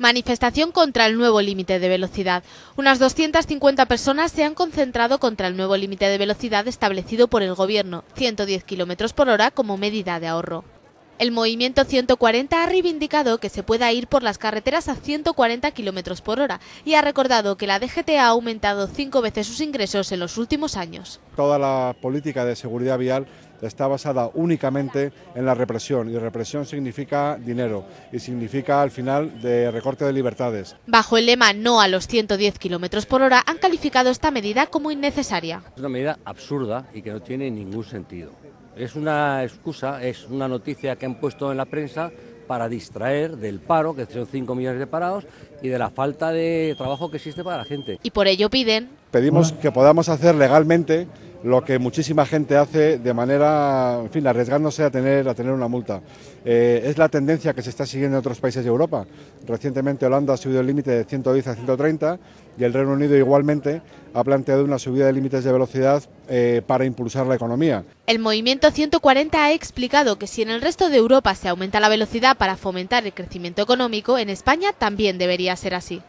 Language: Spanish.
manifestación contra el nuevo límite de velocidad. Unas 250 personas se han concentrado contra el nuevo límite de velocidad establecido por el Gobierno, 110 km por hora como medida de ahorro. El movimiento 140 ha reivindicado que se pueda ir por las carreteras a 140 km por hora y ha recordado que la DGT ha aumentado cinco veces sus ingresos en los últimos años. Toda la política de seguridad vial está basada únicamente en la represión y represión significa dinero y significa al final de recorte de libertades. Bajo el lema no a los 110 kilómetros por hora han calificado esta medida como innecesaria. Es una medida absurda y que no tiene ningún sentido. Es una excusa, es una noticia que han puesto en la prensa para distraer del paro, que son 5 millones de parados, y de la falta de trabajo que existe para la gente. Y por ello piden... Pedimos que podamos hacer legalmente lo que muchísima gente hace de manera, en fin, arriesgándose a tener, a tener una multa. Eh, es la tendencia que se está siguiendo en otros países de Europa. Recientemente Holanda ha subido el límite de 110 a 130 y el Reino Unido igualmente ha planteado una subida de límites de velocidad eh, para impulsar la economía. El movimiento 140 ha explicado que si en el resto de Europa se aumenta la velocidad para fomentar el crecimiento económico, en España también debería ser así.